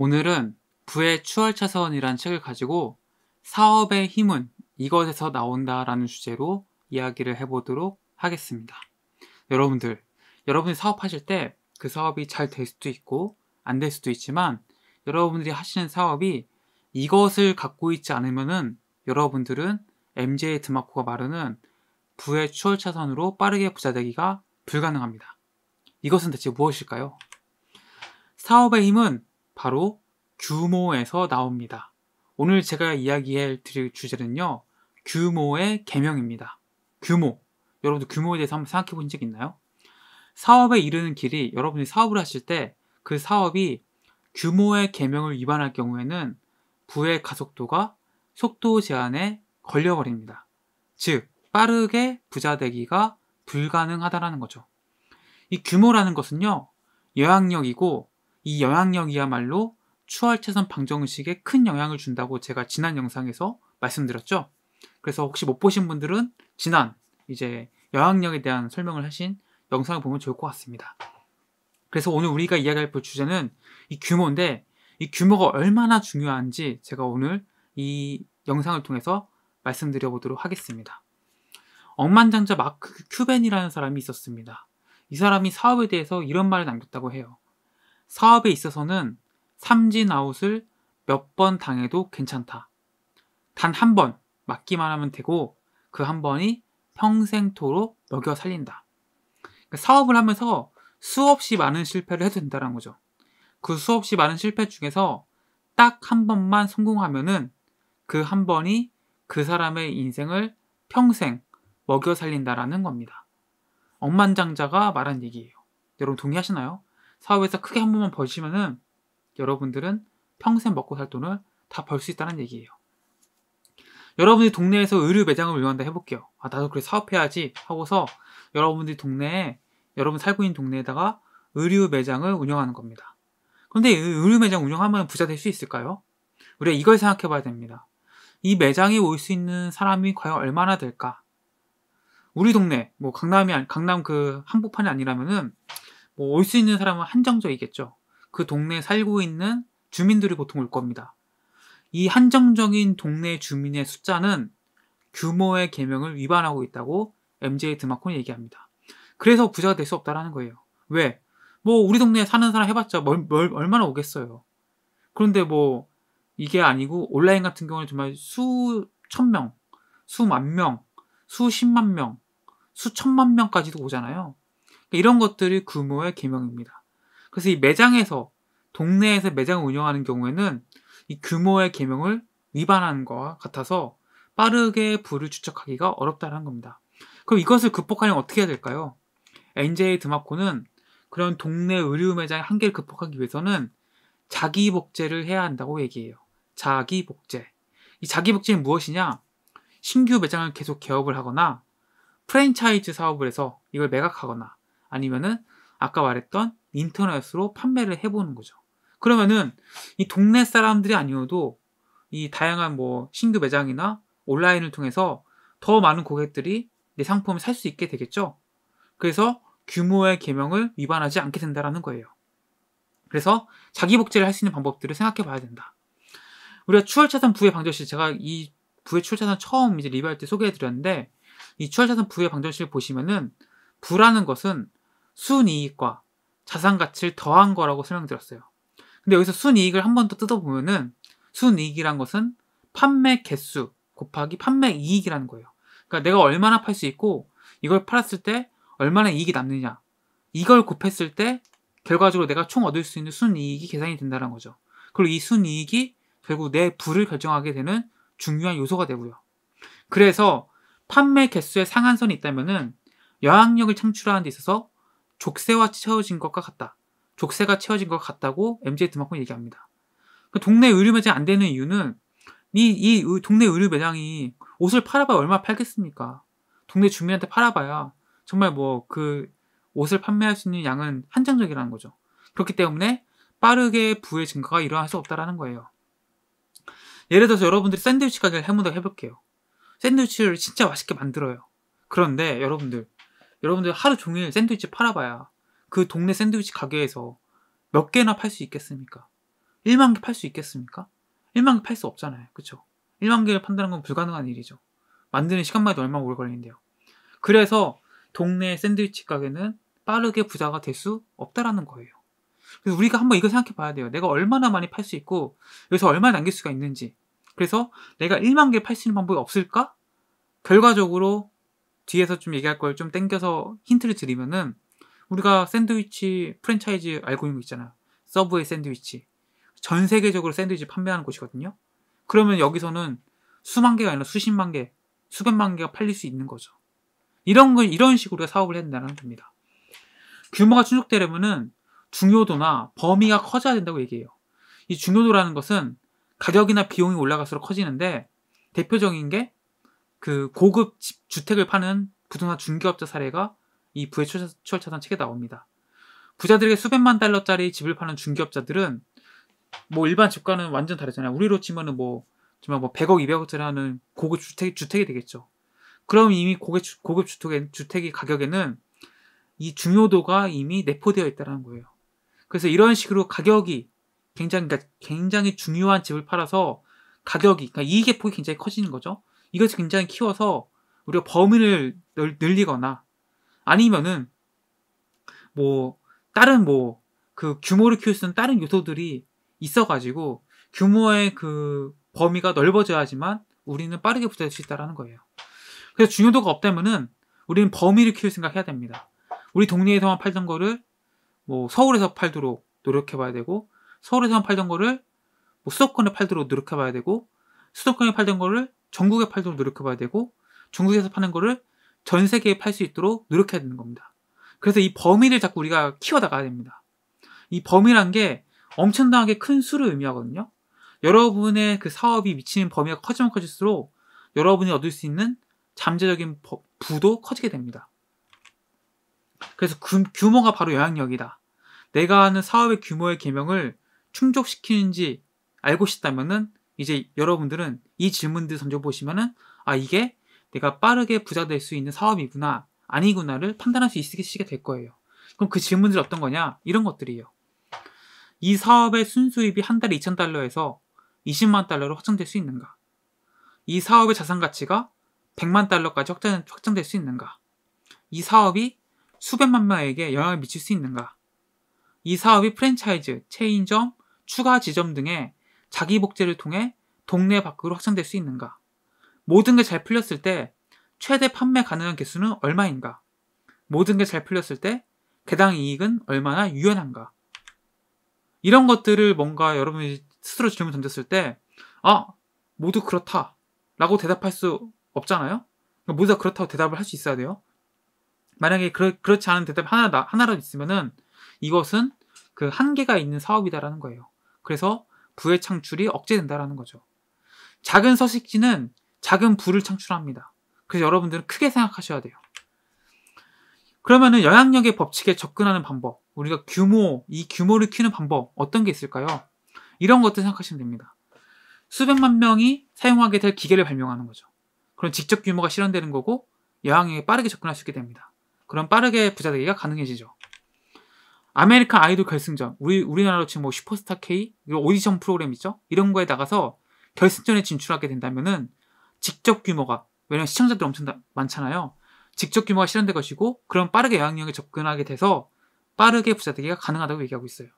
오늘은 부의 추월차선이란 책을 가지고 사업의 힘은 이것에서 나온다라는 주제로 이야기를 해보도록 하겠습니다. 여러분들, 여러분이 사업하실 때 그 사업이 잘 될 수도 있고 안 될 수도 있지만 여러분들이 하시는 사업이 이것을 갖고 있지 않으면은 여러분들은 MJ 드마코가 말하는 부의 추월차선으로 빠르게 부자되기가 불가능합니다. 이것은 대체 무엇일까요? 사업의 힘은 바로 규모에서 나옵니다. 오늘 제가 이야기해 드릴 주제는요. 규모의 개명입니다. 규모. 여러분들 규모에 대해서 한번 생각해 본 적 있나요? 사업에 이르는 길이 여러분이 사업을 하실 때 그 사업이 규모의 개명을 위반할 경우에는 부의 가속도가 속도 제한에 걸려버립니다. 즉, 빠르게 부자 되기가 불가능하다라는 거죠. 이 규모라는 것은요, 영향력이고 이 영향력이야말로 추월체선 방정식에 큰 영향을 준다고 제가 지난 영상에서 말씀드렸죠. 그래서 혹시 못 보신 분들은 지난 이제 영향력에 대한 설명을 하신 영상을 보면 좋을 것 같습니다. 그래서 오늘 우리가 이야기할 주제는 이 규모인데 이 규모가 얼마나 중요한지 제가 오늘 이 영상을 통해서 말씀드려 보도록 하겠습니다. 억만장자 마크 큐벤이라는 사람이 있었습니다. 이 사람이 사업에 대해서 이런 말을 남겼다고 해요. 사업에 있어서는 삼진 아웃을 몇 번 당해도 괜찮다. 단 한 번 맞기만 하면 되고 그 한 번이 평생토록 먹여 살린다. 그러니까 사업을 하면서 수없이 많은 실패를 해도 된다는 거죠. 그 수없이 많은 실패 중에서 딱 한 번만 성공하면은 그 한 번이 그 사람의 인생을 평생 먹여 살린다라는 겁니다. 억만장자가 말한 얘기예요. 여러분 동의하시나요? 사업에서 크게 한 번만 벌시면은 여러분들은 평생 먹고 살 돈을 다 벌 수 있다는 얘기예요. 여러분이 동네에서 의류 매장을 운영한다 해볼게요. 아, 나도 그래 사업해야지 하고서 여러분들이 동네에, 여러분 살고 있는 동네에다가 의류 매장을 운영하는 겁니다. 그런데 의류 매장 운영하면 부자 될 수 있을까요? 우리가 이걸 생각해 봐야 됩니다. 이 매장에 올 수 있는 사람이 과연 얼마나 될까? 우리 동네, 뭐 강남이, 강남 그 한복판이 아니라면은 뭐올수 있는 사람은 한정적이겠죠. 그 동네에 살고 있는 주민들이 보통 올 겁니다. 이 한정적인 동네 주민의 숫자는 규모의 계명을 위반하고 있다고 MJ 드마콘이 얘기합니다. 그래서 부자가 될 수 없다라는 거예요. 왜? 뭐 우리 동네에 사는 사람 해봤자 멀, 멀, 얼마나 오겠어요. 그런데 뭐 이게 아니고 온라인 같은 경우는 정말 수천 명, 수만 명, 수십만 명, 수천만 명까지도 오잖아요. 이런 것들이 규모의 개명입니다. 그래서 이 매장에서 동네에서 매장을 운영하는 경우에는 이 규모의 개명을 위반하는 것 같아서 빠르게 부를 추적하기가 어렵다는 겁니다. 그럼 이것을 극복하려면 어떻게 해야 될까요? NJ 드마코는 그런 동네 의류 매장의 한계를 극복하기 위해서는 자기 복제를 해야 한다고 얘기해요. 자기 복제. 이 자기 복제는 무엇이냐? 신규 매장을 계속 개업을 하거나 프랜차이즈 사업을 해서 이걸 매각하거나 아니면은 아까 말했던 인터넷으로 판매를 해보는 거죠. 그러면은 이 동네 사람들이 아니어도 이 다양한 뭐 신규 매장이나 온라인을 통해서 더 많은 고객들이 내 상품을 살 수 있게 되겠죠. 그래서 규모의 개명을 위반하지 않게 된다라는 거예요. 그래서 자기 복제를 할 수 있는 방법들을 생각해 봐야 된다. 우리가 추월차선 부의 방정식 제가 이 부의 추월차선 처음 이제 리뷰할 때 소개해 드렸는데 이 추월차선 부의 방정식을 보시면은 부라는 것은 순이익과 자산 가치를 더한 거라고 설명드렸어요. 근데 여기서 순이익을 한 번 더 뜯어보면은 순이익이란 것은 판매 개수 곱하기 판매 이익이라는 거예요. 그러니까 내가 얼마나 팔 수 있고 이걸 팔았을 때 얼마나 이익이 남느냐 이걸 곱했을 때 결과적으로 내가 총 얻을 수 있는 순이익이 계산이 된다는 거죠. 그리고 이 순이익이 결국 내 부를 결정하게 되는 중요한 요소가 되고요. 그래서 판매 개수의 상한선이 있다면은 영향력을 창출하는 데 있어서 족쇄와 채워진 것과 같다. 족쇄가 채워진 것 같다고 MJ 드마콘 얘기합니다. 그 동네 의류 매장 안 되는 이유는 이, 이 동네 의류 매장이 옷을 팔아봐야 얼마 팔겠습니까? 동네 주민한테 팔아봐야 정말 뭐 그 옷을 판매할 수 있는 양은 한정적이라는 거죠. 그렇기 때문에 빠르게 부의 증가가 일어날 수 없다라는 거예요. 예를 들어서 여러분들이 샌드위치 가게를 해문도록 해볼게요. 샌드위치를 진짜 맛있게 만들어요. 그런데 여러분들 여러분들 하루 종일 샌드위치 팔아봐야 그 동네 샌드위치 가게에서 몇 개나 팔 수 있겠습니까? 1만 개 팔 수 있겠습니까? 1만 개 팔 수 없잖아요. 그쵸? 1만 개를 판다는 건 불가능한 일이죠. 만드는 시간만 해도 얼마나 오래 걸리는데요. 그래서 동네 샌드위치 가게는 빠르게 부자가 될 수 없다라는 거예요. 그래서 우리가 한번 이걸 생각해 봐야 돼요. 내가 얼마나 많이 팔 수 있고, 여기서 얼마 나 남길 수가 있는지. 그래서 내가 1만 개 팔 수 있는 방법이 없을까? 결과적으로 뒤에서 좀 얘기할 걸 좀 땡겨서 힌트를 드리면은 우리가 샌드위치 프랜차이즈 알고 있는 거 있잖아요. 서브웨이 샌드위치. 전 세계적으로 샌드위치 판매하는 곳이거든요. 그러면 여기서는 수만 개가 아니라 수십만 개, 수백만 개가 팔릴 수 있는 거죠. 이런 걸 이런 식으로 사업을 해야 된다는 겁니다. 규모가 충족되려면은 중요도나 범위가 커져야 된다고 얘기해요. 이 중요도라는 것은 가격이나 비용이 올라갈수록 커지는데 대표적인 게그 고급 집, 주택을 파는 부동산 중개업자 사례가 이 부의 추월차단 책에 나옵니다. 부자들에게 수백만 달러짜리 집을 파는 중개업자들은 뭐 일반 집과는 완전 다르잖아요. 우리로 치면은 뭐 정말 뭐 100억, 200억짜리 하는 고급 주택, 주택이 되겠죠. 그럼 이미 고급, 고급 주택, 의 주택의 가격에는 이 중요도가 이미 내포되어 있다는 거예요. 그래서 이런 식으로 가격이 굉장히, 그러니까 굉장히 중요한 집을 팔아서 가격이, 그러니까 이익의 폭이 굉장히 커지는 거죠. 이것이 굉장히 키워서 우리가 범위를 늘리거나 아니면은 뭐 다른 뭐 그 규모를 키울 수 있는 다른 요소들이 있어가지고 규모의 그 범위가 넓어져야지만 우리는 빠르게 붙딪질수 있다라는 거예요. 그래서 중요도가 없다면은 우리는 범위를 키울 생각해야 됩니다. 우리 동네에서만 팔던 거를 뭐 서울에서 팔도록 노력해봐야 되고 서울에서만 팔던 거를 뭐 수도권에 팔도록 노력해봐야 되고 수도권에 팔던 거를 전국에 팔도록 노력해봐야 되고 중국에서 파는 거를 전 세계에 팔 수 있도록 노력해야 되는 겁니다. 그래서 이 범위를 자꾸 우리가 키워나가야 됩니다. 이 범위란 게 엄청나게 큰 수를 의미하거든요. 여러분의 그 사업이 미치는 범위가 커지면 커질수록 여러분이 얻을 수 있는 잠재적인 부도 커지게 됩니다. 그래서 규모가 바로 영향력이다. 내가 하는 사업의 규모의 개명을 충족시키는지 알고 싶다면은 이제 여러분들은 이 질문들 던져보시면은 아 이게 내가 빠르게 부자 될 수 있는 사업이구나 아니구나를 판단할 수 있으시게 될 거예요. 그럼 그 질문들 어떤 거냐? 이런 것들이에요. 이 사업의 순수입이 한 달에 2천 달러에서 20만 달러로 확정될 수 있는가? 이 사업의 자산 가치가 100만 달러까지 확장, 확장될 수 있는가? 이 사업이 수백만 명에게 영향을 미칠 수 있는가? 이 사업이 프랜차이즈, 체인점, 추가 지점 등의 자기 복제를 통해 동네 밖으로 확장될 수 있는가? 모든 게 잘 풀렸을 때 최대 판매 가능한 개수는 얼마인가? 모든 게 잘 풀렸을 때 개당 이익은 얼마나 유연한가? 이런 것들을 뭔가 여러분이 스스로 질문 던졌을 때, 아, 모두 그렇다. 라고 대답할 수 없잖아요? 그러니까 모두 다 그렇다고 대답을 할 수 있어야 돼요. 만약에 그 그렇지 않은 대답 하나, 하나라도 있으면은 이것은 그 한계가 있는 사업이다라는 거예요. 그래서 부의 창출이 억제된다라는 거죠. 작은 서식지는 작은 부를 창출합니다. 그래서 여러분들은 크게 생각하셔야 돼요. 그러면은 영향력의 법칙에 접근하는 방법, 우리가 규모, 이 규모를 키우는 방법 어떤 게 있을까요? 이런 것들 생각하시면 됩니다. 수백만 명이 사용하게 될 기계를 발명하는 거죠. 그럼 직접 규모가 실현되는 거고 영향력에 빠르게 접근할 수 있게 됩니다. 그럼 빠르게 부자 되기가 가능해지죠. 아메리칸 아이돌 결승전 우리 우리나라로 치면 뭐 슈퍼스타 K 오디션 프로그램 있죠 이런 거에 나가서 결승전에 진출하게 된다면은 직접 규모가 왜냐면 시청자들 엄청 다, 많잖아요 직접 규모가 실현될 것이고 그럼 빠르게 영향력에 접근하게 돼서 빠르게 부자되기가 가능하다고 얘기하고 있어요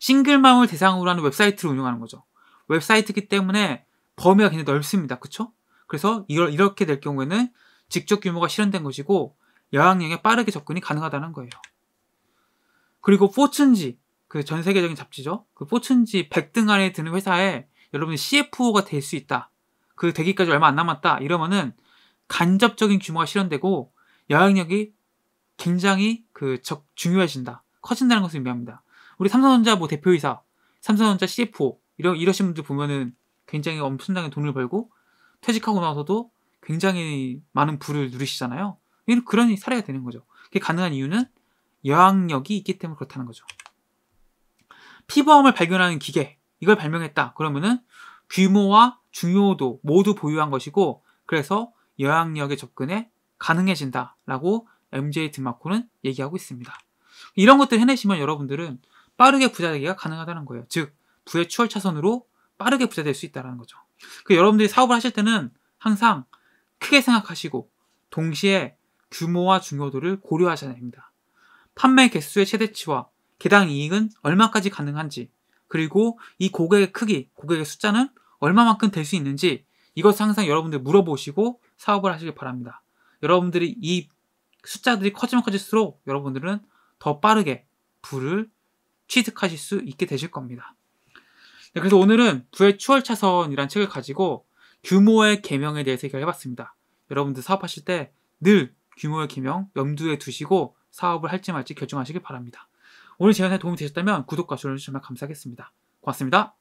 싱글맘을 대상으로 하는 웹사이트를 운영하는 거죠 웹사이트이기 때문에 범위가 굉장히 넓습니다 그쵸 그래서 이걸 이렇게 될 경우에는 직접 규모가 실현된 것이고 영향력에 빠르게 접근이 가능하다는 거예요 그리고 포춘지 그 전 세계적인 잡지죠. 그 포춘지 100등 안에 드는 회사에 여러분이 CFO가 될 수 있다. 그 되기까지 얼마 안 남았다. 이러면은 간접적인 규모가 실현되고 영향력이 굉장히 그 적, 중요해진다. 커진다는 것을 의미합니다. 우리 삼성전자 뭐 대표이사, 삼성전자 CFO 이러 이러신 분들 보면은 굉장히 엄청나게 돈을 벌고 퇴직하고 나서도 굉장히 많은 부를 누리시잖아요. 이런 그런 사례가 되는 거죠. 그게 가능한 이유는 여항력이 있기 때문에 그렇다는 거죠. 피보험을 발견하는 기계 이걸 발명했다. 그러면은 규모와 중요도 모두 보유한 것이고 그래서 여항력의 접근에 가능해진다라고 MJ 드마코는 얘기하고 있습니다. 이런 것들 해내시면 여러분들은 빠르게 부자 되기가 가능하다는 거예요. 즉 부의 추월 차선으로 빠르게 부자 될 수 있다는 거죠. 그 여러분들이 사업을 하실 때는 항상 크게 생각하시고 동시에 규모와 중요도를 고려하셔야 됩니다. 판매 개수의 최대치와 개당 이익은 얼마까지 가능한지, 그리고 이 고객의 크기, 고객의 숫자는 얼마만큼 될 수 있는지 이것을 항상 여러분들 물어보시고 사업을 하시길 바랍니다. 여러분들이 이 숫자들이 커지면 커질수록 여러분들은 더 빠르게 부를 취득하실 수 있게 되실 겁니다. 네, 그래서 오늘은 부의 추월차선이라는 책을 가지고 규모의 개명에 대해서 얘기를 해봤습니다. 여러분들 사업하실 때 늘 규모의 개명 염두에 두시고 사업을 할지 말지 결정하시길 바랍니다. 오늘 제안에 도움이 되셨다면 구독과 좋아요 주시 감사하겠습니다. 고맙습니다.